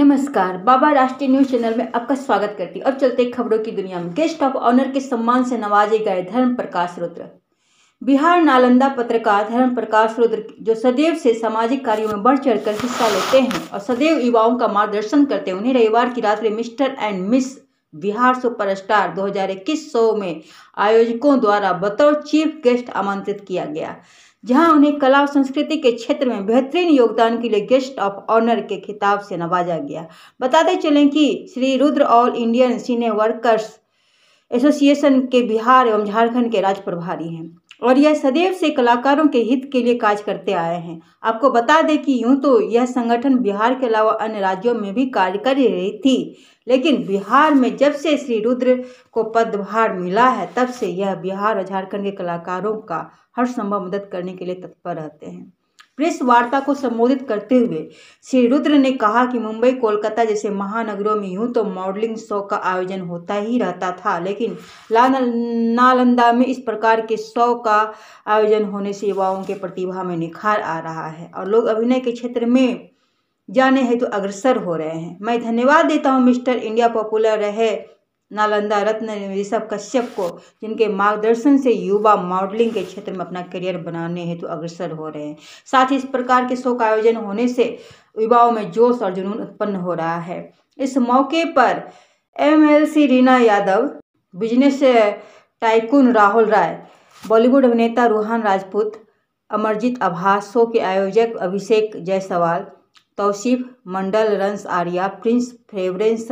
नमस्कार बाबा राष्ट्रीय news channel में आपका स्वागत करती अब चलते खबरों की दुनिया में गेस्ट ऑफ ऑनर के सम्मान से नवाजे गए धर्म प्रकाश रुद्र बिहार नालंदा पत्रकार धर्म प्रकाश रुद्र जो सदैव से सामाजिक कार्यों में बढ़ चढ़कर हिस्सा लेते हैं और सदैव युवाओं का मार्गदर्शन करते हैं उन्हें रविवार की रात्रि mister and miss Bihar super star दो में आयोजकों द्वारा बतौर चीफ गेस्ट आमंत्रित किया गया जहां उन्हें कला और संस्कृति के क्षेत्र में बेहतरीन योगदान के लिए गेस्ट ऑफ ऑनर के खिताब से नवाजा गया बताते चलें कि Shri Rudra all Indian cine workers association के बिहार एवं झारखंड के राज प्रभारी हैं और यह सदैव से कलाकारों के हित के लिए कार्य करते आए हैं आपको बता दें कि यूं तो यह संगठन बिहार के अलावा अन्य राज्यों में भी कार्य कर रही थी लेकिन बिहार में जब से श्री रुद्र को पदभार मिला है तब से यह बिहार और झारखंड के कलाकारों का हर संभव मदद करने के लिए तत्पर रहते हैं प्रेस वार्ता को संबोधित करते हुए श्री रुद्र ने कहा कि मुंबई कोलकाता जैसे महानगरों में यूं तो मॉडलिंग शो का आयोजन होता ही रहता था लेकिन नालंदा में इस प्रकार के शो का आयोजन होने से युवाओं के प्रतिभा में निखार आ रहा है और लोग अभिनय के क्षेत्र में जाने हेतु तो अग्रसर हो रहे हैं मैं धन्यवाद देता हूँ मिस्टर इंडिया पॉपुलर रहे नालंदा रत्न ऋषभ कश्यप को जिनके मार्गदर्शन से युवा मॉडलिंग के क्षेत्र में अपना करियर बनाने हेतु तो अग्रसर हो रहे हैं साथ ही इस प्रकार के शो का आयोजन होने से युवाओं में जोश और जुनून उत्पन्न हो रहा है इस मौके पर MLC Reena Yadav business tycoon Rahul Rai Bollywood अभिनेता रूहान राजपूत अमरजीत आभास शो के आयोजक अभिषेक जायसवाल तौसीफ मंडल रंस आर्या प्रिंस फेवरेंस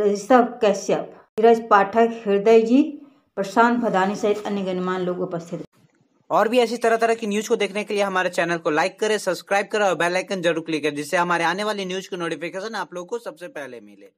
ऋषभ कश्यप धीरज पाठक हृदय जी प्रशांत भदानी सहित अन्य गणमान्य लोग उपस्थित और भी ऐसी तरह तरह की न्यूज को देखने के लिए हमारे चैनल को लाइक करें सब्सक्राइब करें और बेल आइकन जरूर क्लिक करें जिससे हमारे आने वाली न्यूज की नोटिफिकेशन आप लोगों को सबसे पहले मिले